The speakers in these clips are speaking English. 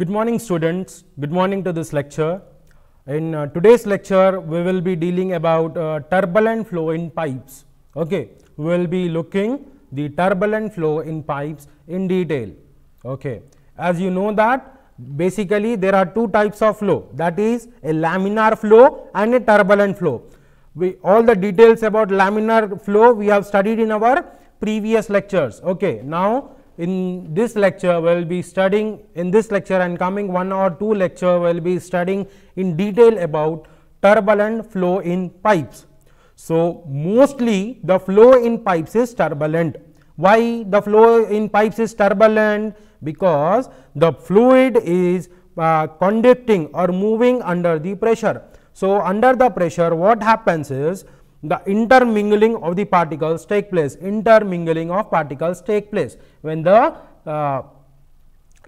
Good morning students, good morning to this lecture. In uh, today's lecture, we will be dealing about uh, turbulent flow in pipes. Okay, we will be looking the turbulent flow in pipes in detail. Okay, as you know that basically there are two types of flow that is a laminar flow and a turbulent flow. We all the details about laminar flow we have studied in our previous lectures. Okay, now in this lecture we will be studying in this lecture and coming one or two lecture we will be studying in detail about turbulent flow in pipes. So, mostly the flow in pipes is turbulent. Why the flow in pipes is turbulent? Because the fluid is uh, conducting or moving under the pressure. So, under the pressure what happens is the intermingling of the particles take place intermingling of particles take place when the uh,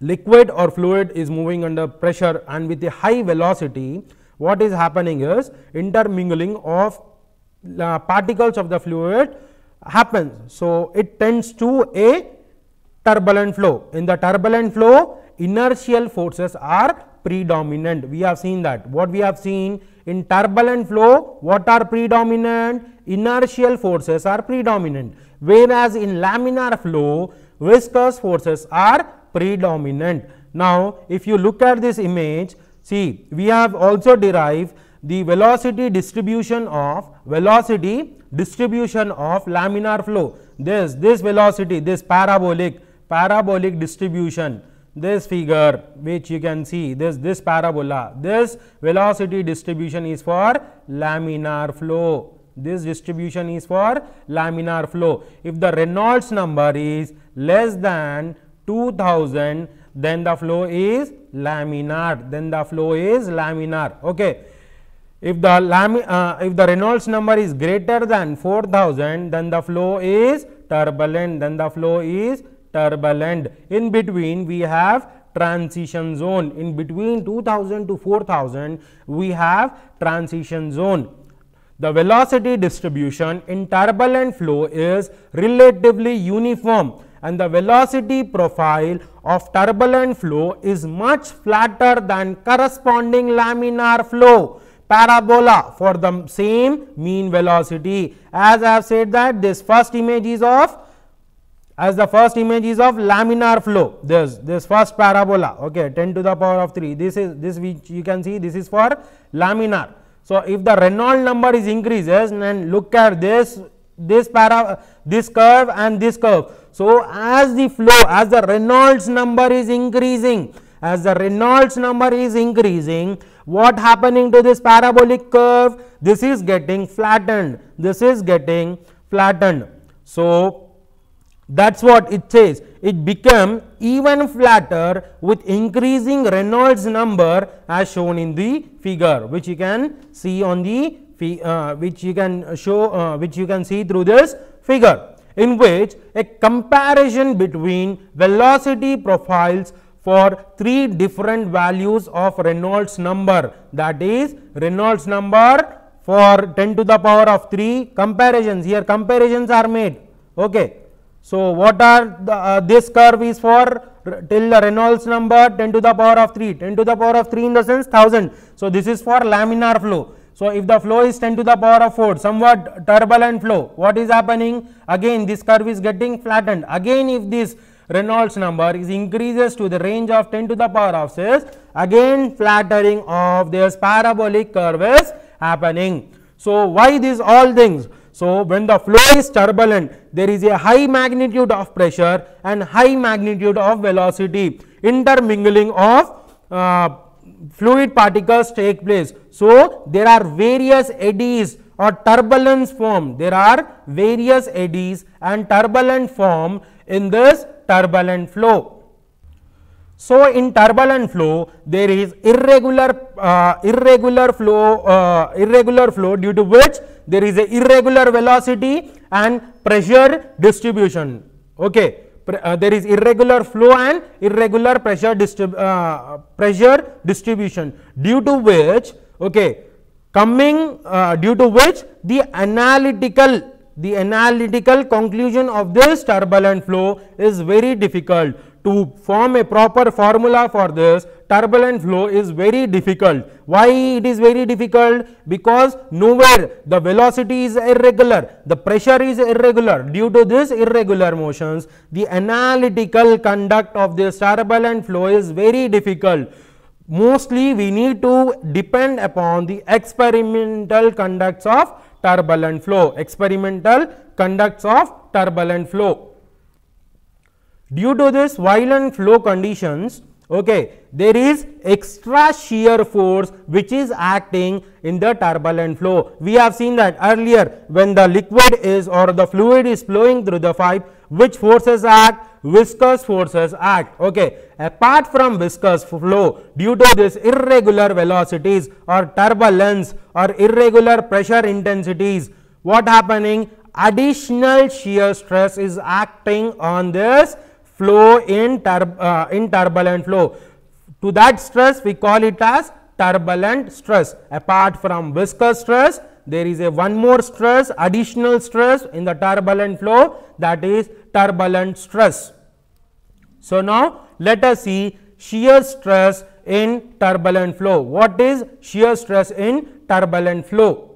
liquid or fluid is moving under pressure and with a high velocity what is happening is intermingling of uh, particles of the fluid happens. So, it tends to a turbulent flow in the turbulent flow inertial forces are predominant. We have seen that. What we have seen in turbulent flow, what are predominant? Inertial forces are predominant, whereas in laminar flow, viscous forces are predominant. Now, if you look at this image, see we have also derived the velocity distribution of velocity distribution of laminar flow. This, this velocity, this parabolic, parabolic distribution this figure which you can see this this parabola this velocity distribution is for laminar flow this distribution is for laminar flow if the reynolds number is less than 2000 then the flow is laminar then the flow is laminar okay if the uh, if the reynolds number is greater than 4000 then the flow is turbulent then the flow is turbulent. In between, we have transition zone. In between 2000 to 4000, we have transition zone. The velocity distribution in turbulent flow is relatively uniform and the velocity profile of turbulent flow is much flatter than corresponding laminar flow parabola for the same mean velocity. As I have said that this first image is of as the first image is of laminar flow this this first parabola okay 10 to the power of 3 this is this which you can see this is for laminar so if the reynolds number is increases and look at this this para this curve and this curve so as the flow as the reynolds number is increasing as the reynolds number is increasing what happening to this parabolic curve this is getting flattened this is getting flattened so that is what it says. It became even flatter with increasing Reynolds number as shown in the figure, which you can see on the uh, which you can show uh, which you can see through this figure, in which a comparison between velocity profiles for three different values of Reynolds number that is Reynolds number for 10 to the power of 3 comparisons here comparisons are made. Okay so, what are the, uh, this curve is for till the Reynolds number 10 to the power of 3, 10 to the power of 3 in the sense 1000. So, this is for laminar flow. So, if the flow is 10 to the power of 4 somewhat turbulent flow what is happening again this curve is getting flattened again if this Reynolds number is increases to the range of 10 to the power of 6 again flattering of this parabolic curve is happening. So, why these all things? So, when the flow is turbulent, there is a high magnitude of pressure and high magnitude of velocity intermingling of uh, fluid particles take place. So, there are various eddies or turbulence form. There are various eddies and turbulent form in this turbulent flow. So, in turbulent flow, there is irregular, uh, irregular flow, uh, irregular flow due to which there is a irregular velocity and pressure distribution. Okay. Uh, there is irregular flow and irregular pressure, distrib uh, pressure distribution due to which okay, coming uh, due to which the analytical the analytical conclusion of this turbulent flow is very difficult to form a proper formula for this turbulent flow is very difficult. Why it is very difficult? Because nowhere the velocity is irregular, the pressure is irregular. Due to this irregular motions, the analytical conduct of this turbulent flow is very difficult mostly we need to depend upon the experimental conducts of turbulent flow, experimental conducts of turbulent flow. Due to this violent flow conditions, Okay. There is extra shear force which is acting in the turbulent flow. We have seen that earlier when the liquid is or the fluid is flowing through the pipe which forces act viscous forces act. Okay. Apart from viscous flow due to this irregular velocities or turbulence or irregular pressure intensities, what happening? Additional shear stress is acting on this flow in, turb uh, in turbulent flow. To that stress we call it as turbulent stress. Apart from viscous stress, there is a one more stress, additional stress in the turbulent flow that is turbulent stress. So, now let us see shear stress in turbulent flow. What is shear stress in turbulent flow?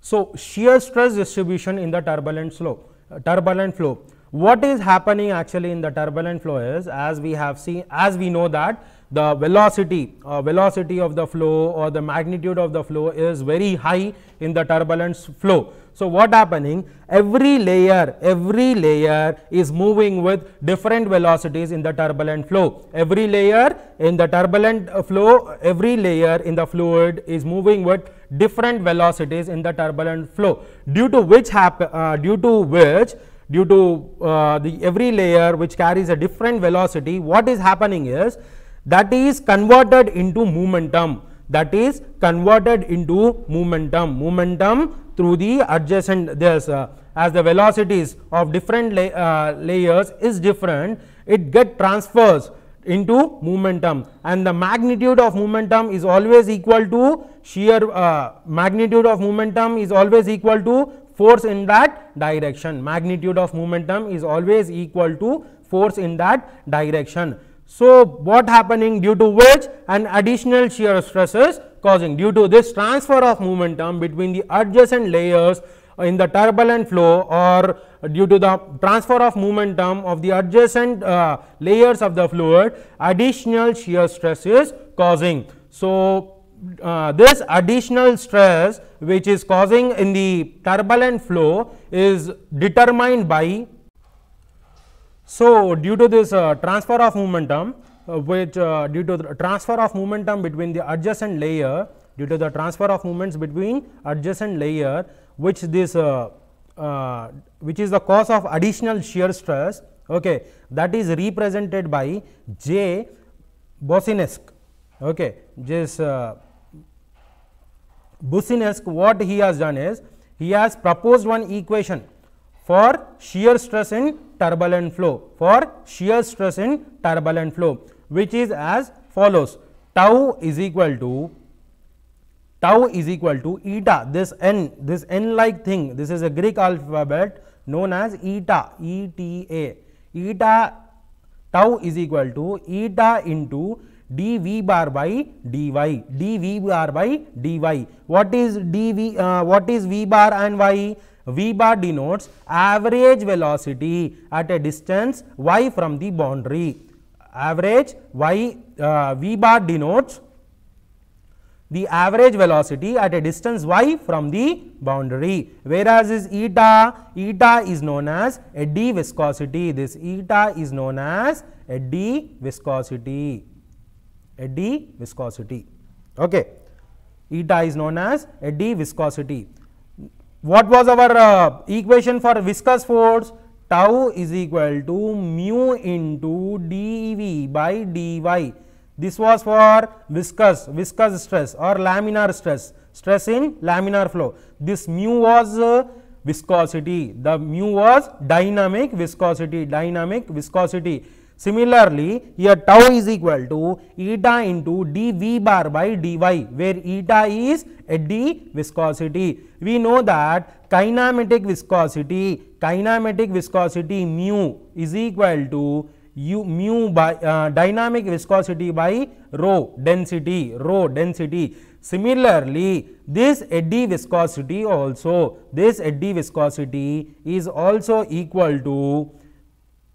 So, shear stress distribution in the turbulent flow. Uh, turbulent flow what is happening actually in the turbulent flow is as we have seen as we know that the velocity uh, velocity of the flow or the magnitude of the flow is very high in the turbulence flow. So, what happening every layer every layer is moving with different velocities in the turbulent flow every layer in the turbulent uh, flow every layer in the fluid is moving with different velocities in the turbulent flow due to which uh, due to which due to uh, the every layer which carries a different velocity what is happening is that is converted into momentum that is converted into momentum momentum through the adjacent there's uh, as the velocities of different la uh, layers is different it get transfers into momentum and the magnitude of momentum is always equal to shear uh, magnitude of momentum is always equal to force in that direction. Magnitude of momentum is always equal to force in that direction. So, what happening due to which an additional shear stress is causing due to this transfer of momentum between the adjacent layers in the turbulent flow or due to the transfer of momentum of the adjacent uh, layers of the fluid additional shear stress is causing. So, uh, this additional stress which is causing in the turbulent flow is determined by. So, due to this uh, transfer of momentum uh, which uh, due to the transfer of momentum between the adjacent layer due to the transfer of moments between adjacent layer which this uh, which is the cause of additional shear stress okay, that is represented by J bosinesque Okay, just Businesk, what he has done is he has proposed one equation for shear stress in turbulent flow for shear stress in turbulent flow which is as follows tau is equal to tau is equal to eta this n this n like thing this is a greek alphabet known as eta eta eta tau is equal to eta into dv bar by dy, dv bar by dy. What is dv, uh, what is v bar and y? v bar denotes average velocity at a distance y from the boundary. Average y, uh, v bar denotes the average velocity at a distance y from the boundary. Whereas, is eta, eta is known as eddy viscosity. This eta is known as eddy viscosity eddy viscosity. Okay. Eta is known as eddy viscosity. What was our uh, equation for viscous force? Tau is equal to mu into dV by dy. This was for viscous, viscous stress or laminar stress, stress in laminar flow. This mu was uh, viscosity, the mu was dynamic viscosity, dynamic viscosity Similarly, here tau is equal to eta into dV bar by dy, where eta is at the viscosity. We know that kinematic viscosity, kinematic viscosity mu is equal to u mu by uh, dynamic viscosity by rho density, rho density. Similarly, this eddy viscosity also, this eddy viscosity is also equal to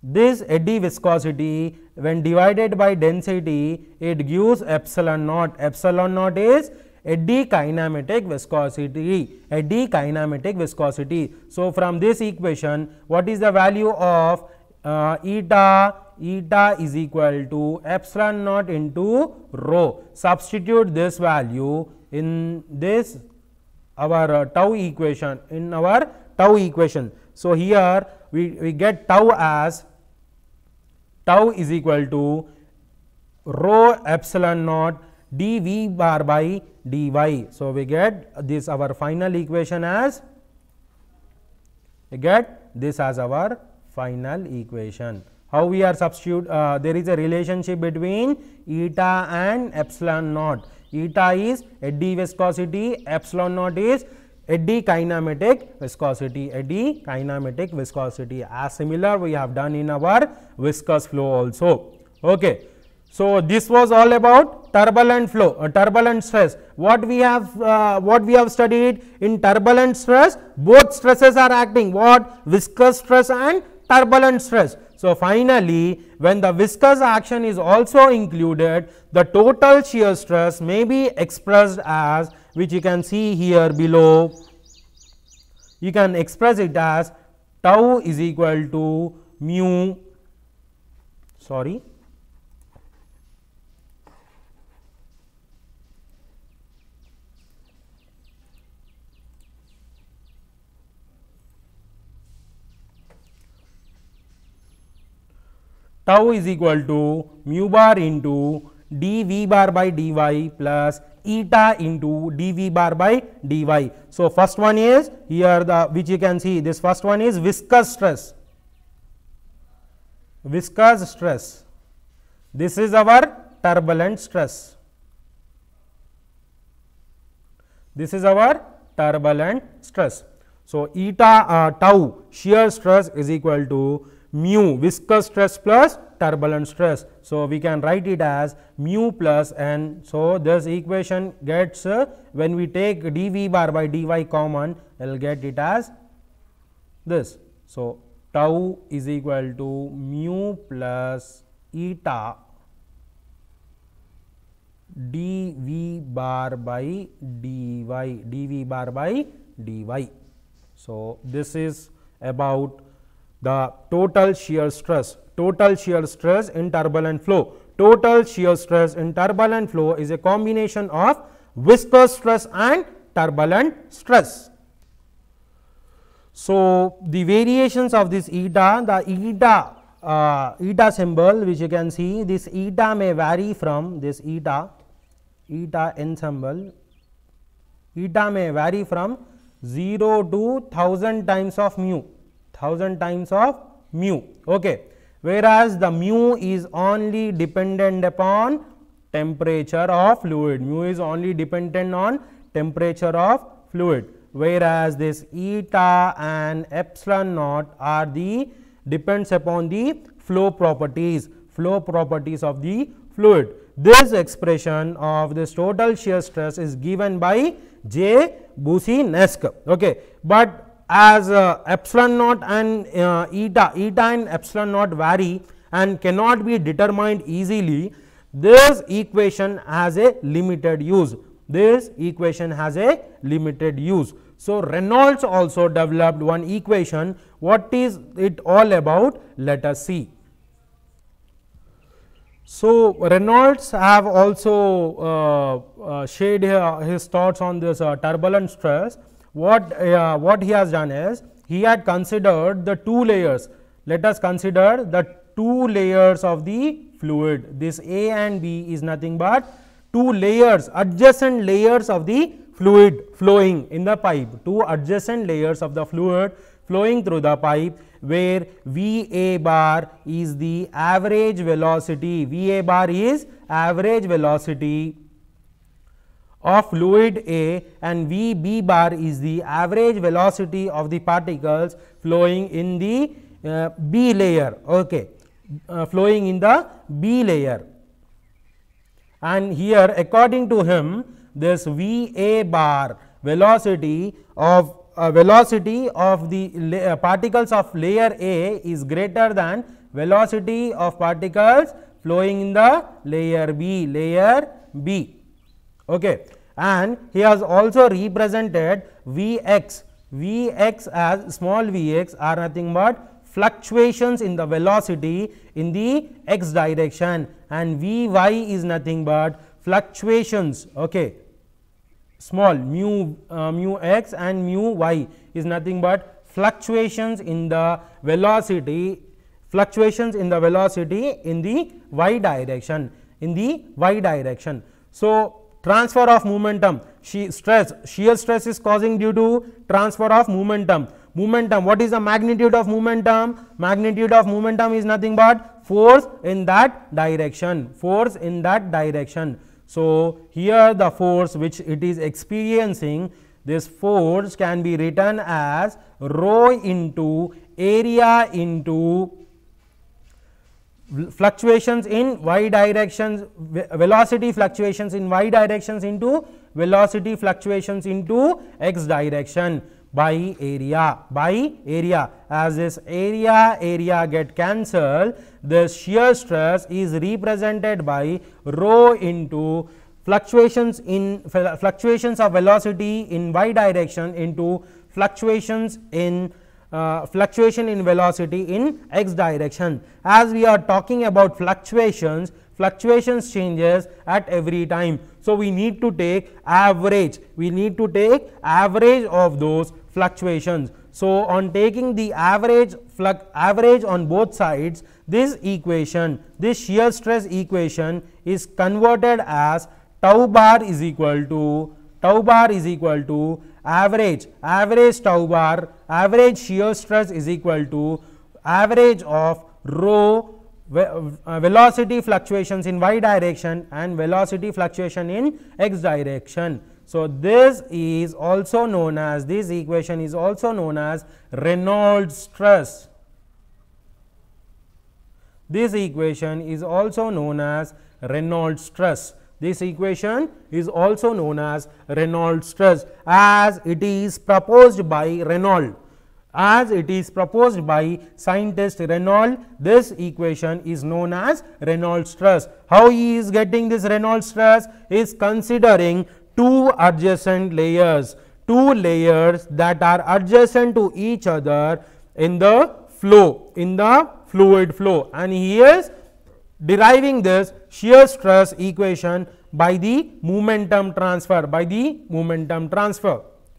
this eddy viscosity when divided by density it gives epsilon naught. Epsilon naught is eddy kinematic viscosity, eddy kinematic viscosity. So, from this equation what is the value of uh, eta eta is equal to epsilon naught into rho. Substitute this value in this our uh, tau equation in our tau equation. So, here we, we get tau as tau is equal to rho epsilon naught dv bar by dy. So, we get this our final equation as we get this as our final equation. How we are substitute uh, there is a relationship between eta and epsilon naught. Eta is eddy viscosity, epsilon naught is kinematic viscosity, kinematic viscosity as similar we have done in our viscous flow also. Okay. So, this was all about turbulent flow, uh, turbulent stress. What we have, uh, what we have studied in turbulent stress, both stresses are acting. What viscous stress and turbulent stress. So, finally, when the viscous action is also included, the total shear stress may be expressed as which you can see here below you can express it as tau is equal to mu sorry tau is equal to mu bar into dv bar by dy plus eta into dv bar by dy. So, first one is here the which you can see this first one is viscous stress, viscous stress. This is our turbulent stress. This is our turbulent stress. So, eta uh, tau shear stress is equal to mu viscous stress plus turbulent stress. So, we can write it as mu plus n. So, this equation gets uh, when we take dv bar by dy common I will get it as this. So, tau is equal to mu plus eta dv bar by dy dv bar by dy. So, this is about the total shear stress, total shear stress in turbulent flow. Total shear stress in turbulent flow is a combination of viscous stress and turbulent stress. So, the variations of this eta, the eta uh, eta symbol which you can see this eta may vary from this eta, eta n symbol, eta may vary from 0 to 1000 times of mu 1000 times of mu okay whereas the mu is only dependent upon temperature of fluid mu is only dependent on temperature of fluid whereas this eta and epsilon naught are the depends upon the flow properties flow properties of the fluid this expression of this total shear stress is given by j businesq okay but as uh, epsilon naught and uh, eta, eta and epsilon naught vary and cannot be determined easily, this equation has a limited use. This equation has a limited use. So, Reynolds also developed one equation. What is it all about? Let us see. So, Reynolds have also uh, uh, shared uh, his thoughts on this uh, turbulent stress what uh, what he has done is he had considered the two layers let us consider the two layers of the fluid this a and b is nothing but two layers adjacent layers of the fluid flowing in the pipe two adjacent layers of the fluid flowing through the pipe where V A bar is the average velocity, V A bar is average velocity of fluid A and V B bar is the average velocity of the particles flowing in the uh, B layer okay, uh, flowing in the B layer. And here according to him this V A bar velocity of uh, velocity of the uh, particles of layer A is greater than velocity of particles flowing in the layer B, layer B. Okay and he has also represented Vx, Vx as small Vx are nothing but fluctuations in the velocity in the x direction and Vy is nothing but fluctuations okay, small mu, uh, mu x and mu y is nothing but fluctuations in the velocity fluctuations in the velocity in the y direction in the y direction. So, transfer of momentum she stress shear stress is causing due to transfer of momentum momentum what is the magnitude of momentum magnitude of momentum is nothing but force in that direction force in that direction so here the force which it is experiencing this force can be written as rho into area into fluctuations in y directions velocity fluctuations in y directions into velocity fluctuations into x direction by area by area as this area area get cancelled the shear stress is represented by rho into fluctuations in fluctuations of velocity in y direction into fluctuations in uh, fluctuation in velocity in x direction. As we are talking about fluctuations, fluctuations changes at every time. So, we need to take average, we need to take average of those fluctuations. So, on taking the average average on both sides, this equation, this shear stress equation is converted as tau bar is equal to tau bar is equal to average average tau bar average shear stress is equal to average of rho ve uh, velocity fluctuations in y direction and velocity fluctuation in x direction. So, this is also known as this equation is also known as Reynolds stress. This equation is also known as Reynolds stress. This equation is also known as Reynolds stress as it is proposed by Reynolds. As it is proposed by scientist Reynolds, this equation is known as Reynolds stress. How he is getting this Reynolds stress is considering two adjacent layers, two layers that are adjacent to each other in the flow, in the fluid flow and he is deriving this shear stress equation by the momentum transfer by the momentum transfer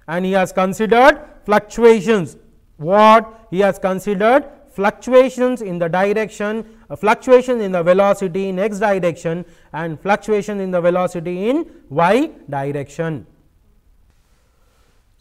and he has considered fluctuations what he has considered fluctuations in the direction uh, fluctuation in the velocity in x direction and fluctuation in the velocity in y direction.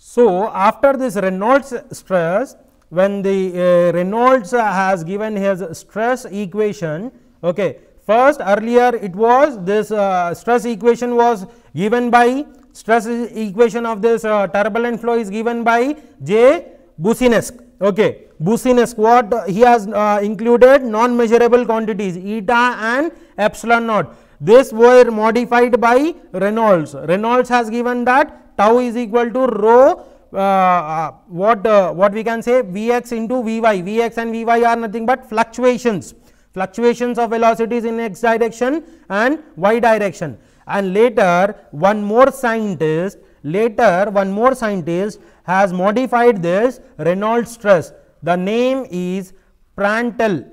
So, after this Reynolds stress when the uh, Reynolds has given his stress equation okay, First earlier it was this uh, stress equation was given by stress equation of this uh, turbulent flow is given by J Businesk. Okay. Businesk what he has uh, included non measurable quantities eta and epsilon naught. This were modified by Reynolds. Reynolds has given that tau is equal to rho uh, uh what uh, what we can say Vx into Vy. Vx and Vy are nothing but fluctuations fluctuations of velocities in x direction and y direction. And later one more scientist, later one more scientist has modified this Reynolds stress. The name is Prandtl.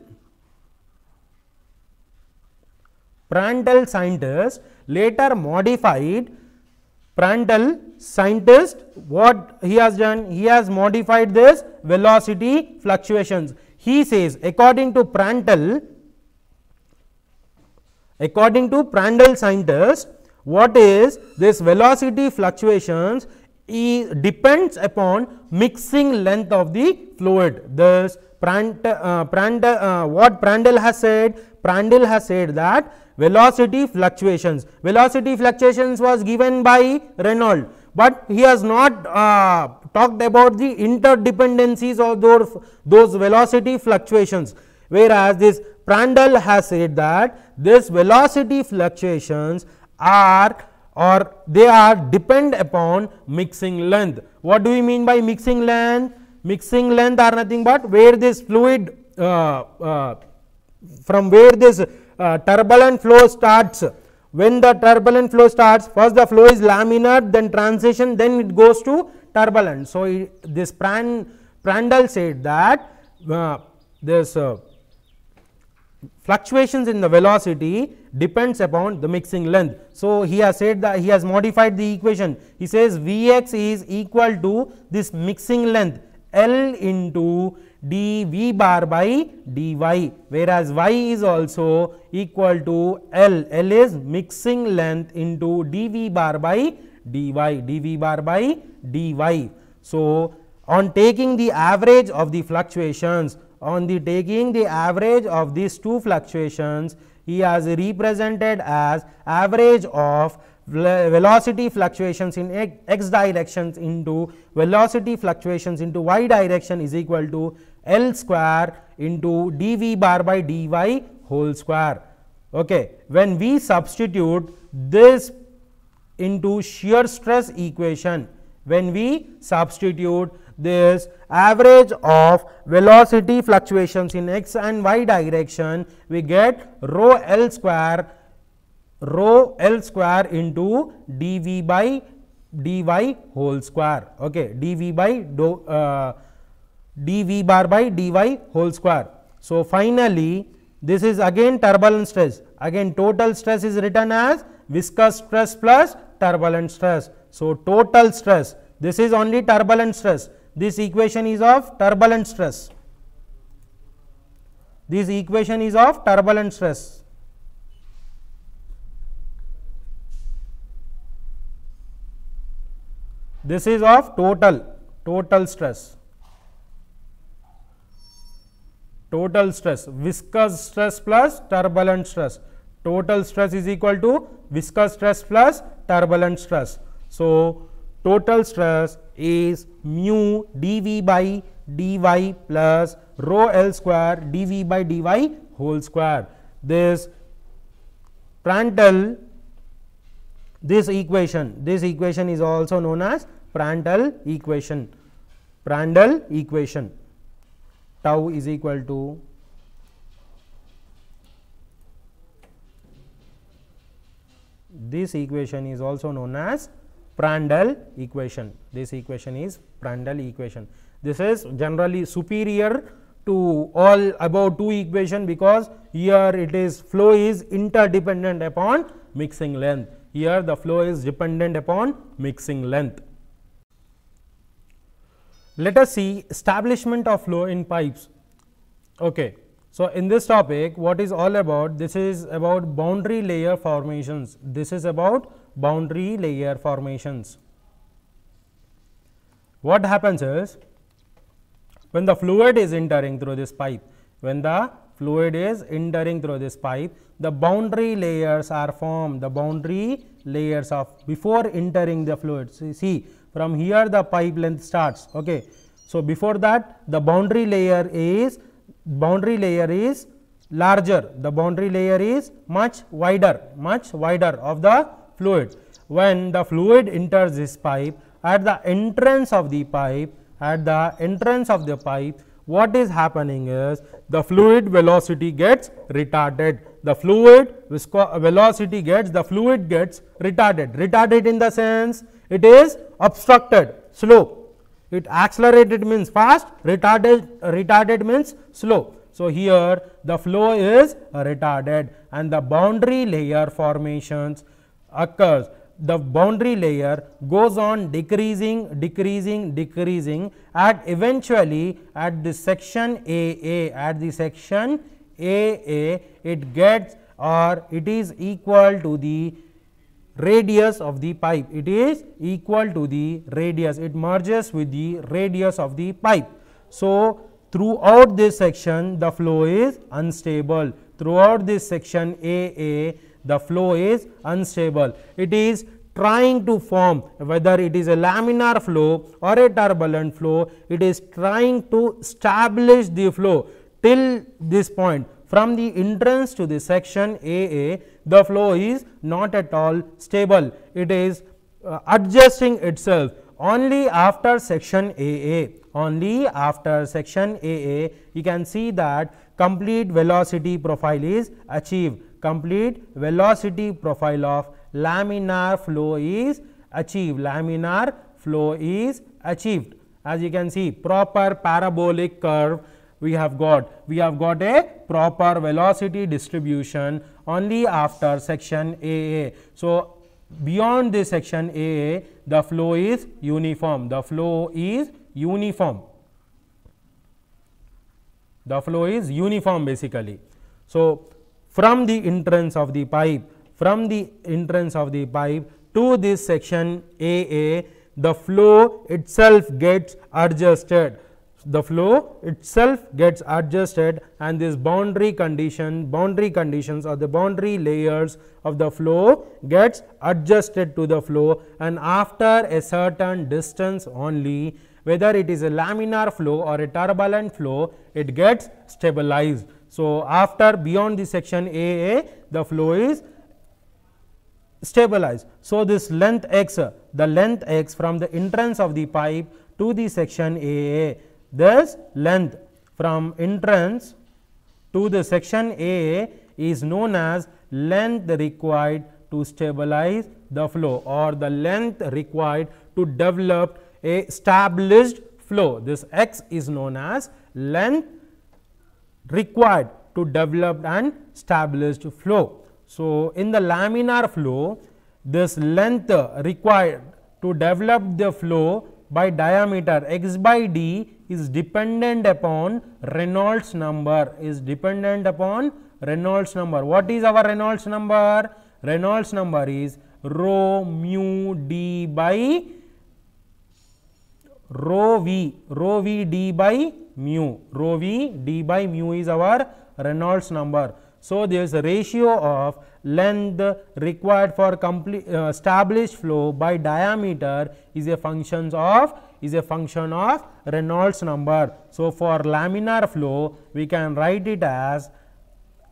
Prandtl scientist later modified Prandtl scientist what he has done? He has modified this velocity fluctuations. He says according to Prandtl According to Prandtl scientist, what is this velocity fluctuations is depends upon mixing length of the fluid. This Prandtl, uh, Prandtl uh, what Prandtl has said, Prandtl has said that velocity fluctuations, velocity fluctuations was given by Reynolds, but he has not uh, talked about the interdependencies of those, those velocity fluctuations whereas this Prandtl has said that this velocity fluctuations are or they are depend upon mixing length. What do we mean by mixing length? Mixing length are nothing but where this fluid uh, uh, from where this uh, turbulent flow starts. When the turbulent flow starts, first the flow is laminar, then transition, then it goes to turbulent. So, it, this Prandtl said that uh, this uh, fluctuations in the velocity depends upon the mixing length. So, he has said that he has modified the equation. He says V x is equal to this mixing length L into dV bar by dy, whereas y is also equal to L. L is mixing length into dV bar by dy, dV bar by dy. So, on taking the average of the fluctuations, on the taking the average of these two fluctuations he has represented as average of velocity fluctuations in x directions into velocity fluctuations into y direction is equal to L square into dv bar by dy whole square. Okay. When we substitute this into shear stress equation, when we substitute this average of velocity fluctuations in x and y direction, we get rho L square rho L square into dv by dy whole square, okay, dv by do, uh, dv bar by dy whole square. So, finally, this is again turbulent stress, again total stress is written as viscous stress plus turbulent stress. So, total stress this is only turbulent stress this equation is of turbulent stress. This equation is of turbulent stress. This is of total total stress. Total stress viscous stress plus turbulent stress. Total stress is equal to viscous stress plus turbulent stress. So, total stress is mu dv by dy plus rho L square dv by dy whole square. This Prandtl this equation this equation is also known as Prandtl equation Prandtl equation tau is equal to this equation is also known as Prandtl equation. This equation is Prandtl equation. This is generally superior to all above two equation because here it is flow is interdependent upon mixing length. Here the flow is dependent upon mixing length. Let us see establishment of flow in pipes. Okay. So, in this topic what is all about? This is about boundary layer formations. This is about boundary layer formations. What happens is when the fluid is entering through this pipe, when the fluid is entering through this pipe, the boundary layers are formed, the boundary layers of before entering the fluid. See, see from here the pipe length starts. Okay. So, before that the boundary layer is boundary layer is larger, the boundary layer is much wider, much wider of the fluid. When the fluid enters this pipe, at the entrance of the pipe, at the entrance of the pipe, what is happening is the fluid velocity gets retarded. The fluid velocity gets, the fluid gets retarded. Retarded in the sense it is obstructed, slow. It accelerated means fast, retarded, retarded means slow. So, here the flow is retarded and the boundary layer formations occurs the boundary layer goes on decreasing, decreasing, decreasing at eventually at the section AA, at the section AA it gets or it is equal to the radius of the pipe. It is equal to the radius, it merges with the radius of the pipe. So, throughout this section the flow is unstable, throughout this section AA the flow is unstable. It is trying to form whether it is a laminar flow or a turbulent flow, it is trying to establish the flow till this point from the entrance to the section AA, the flow is not at all stable. It is uh, adjusting itself only after section AA, only after section AA, you can see that complete velocity profile is achieved complete velocity profile of laminar flow is achieved. Laminar flow is achieved. As you can see proper parabolic curve we have got. We have got a proper velocity distribution only after section AA. So, beyond this section AA the flow is uniform. The flow is uniform. The flow is uniform basically. So, from the entrance of the pipe from the entrance of the pipe to this section AA the flow itself gets adjusted. The flow itself gets adjusted and this boundary condition boundary conditions or the boundary layers of the flow gets adjusted to the flow and after a certain distance only whether it is a laminar flow or a turbulent flow it gets stabilized. So, after beyond the section AA, the flow is stabilized. So, this length x, the length x from the entrance of the pipe to the section AA, this length from entrance to the section AA is known as length required to stabilize the flow or the length required to develop a established flow. This x is known as length required to develop an established flow. So, in the laminar flow, this length required to develop the flow by diameter x by d is dependent upon Reynolds number is dependent upon Reynolds number. What is our Reynolds number? Reynolds number is rho mu d by rho v rho v d by mu. Rho v d by mu is our Reynolds number. So, there is a ratio of length required for complete uh, established flow by diameter is a function of is a function of Reynolds number. So, for laminar flow we can write it as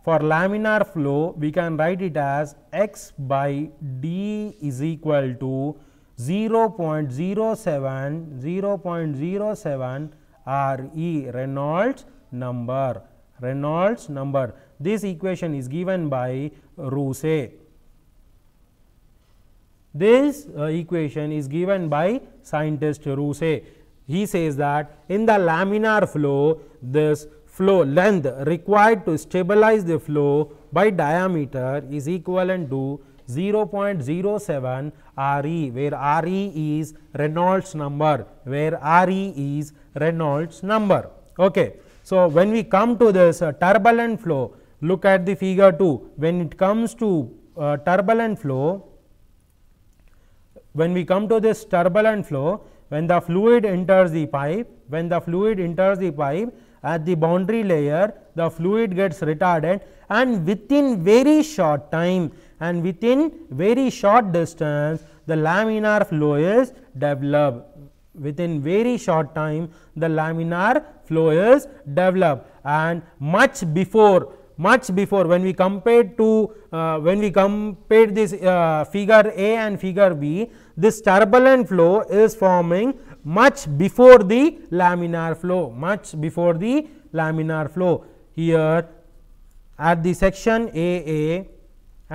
for laminar flow we can write it as x by d is equal to 0 0.07 0.07 R E Reynolds number. Reynolds number. This equation is given by Rousseau. This uh, equation is given by scientist Rousseau. He says that in the laminar flow, this flow length required to stabilize the flow by diameter is equivalent to 0.07 RE, where RE is Reynolds number, where RE is Reynolds number. Okay. So, when we come to this uh, turbulent flow, look at the figure 2. When it comes to uh, turbulent flow, when we come to this turbulent flow, when the fluid enters the pipe, when the fluid enters the pipe, at the boundary layer the fluid gets retarded and within very short time and within very short distance the laminar flow is developed. Within very short time the laminar flow is developed and much before much before when we compare to uh, when we compare this uh, figure A and figure B this turbulent flow is forming much before the laminar flow, much before the laminar flow. Here at the section AA,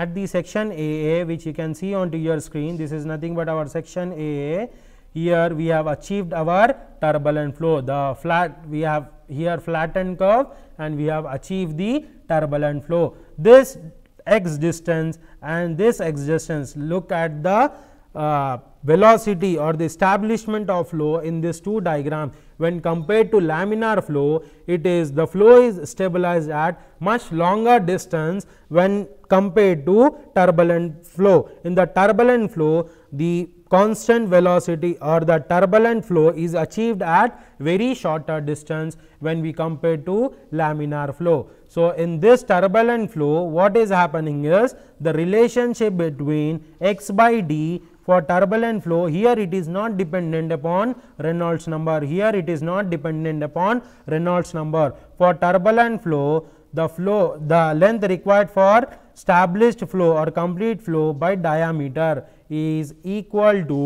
at the section AA which you can see onto your screen, this is nothing but our section AA. Here we have achieved our turbulent flow, the flat we have here flattened curve and we have achieved the turbulent flow. This x distance and this x distance look at the uh, velocity or the establishment of flow in this two diagram when compared to laminar flow it is the flow is stabilized at much longer distance when compared to turbulent flow. In the turbulent flow the constant velocity or the turbulent flow is achieved at very shorter distance when we compare to laminar flow. So, in this turbulent flow what is happening is the relationship between x by d for turbulent flow here it is not dependent upon Reynolds number here it is not dependent upon Reynolds number for turbulent flow the flow the length required for established flow or complete flow by diameter is equal to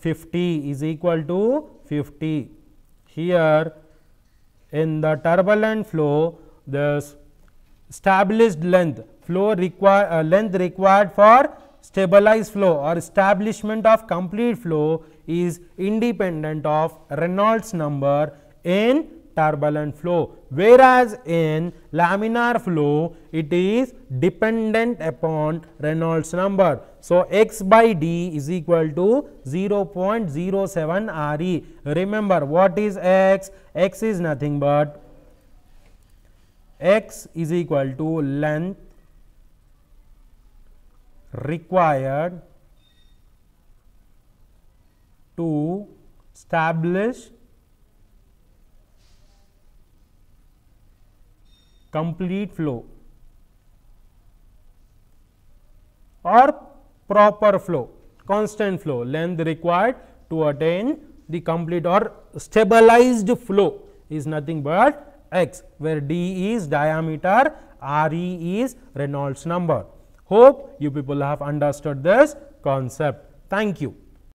50 is equal to 50 here in the turbulent flow this established length flow require uh, length required for stabilized flow or establishment of complete flow is independent of Reynolds number in turbulent flow, whereas in laminar flow it is dependent upon Reynolds number. So, x by d is equal to 0.07 Re. Remember what is x? x is nothing but x is equal to length required to establish complete flow or proper flow, constant flow length required to attain the complete or stabilized flow is nothing but x, where d is diameter, r e is Reynolds number. Hope you people have understood this concept. Thank you.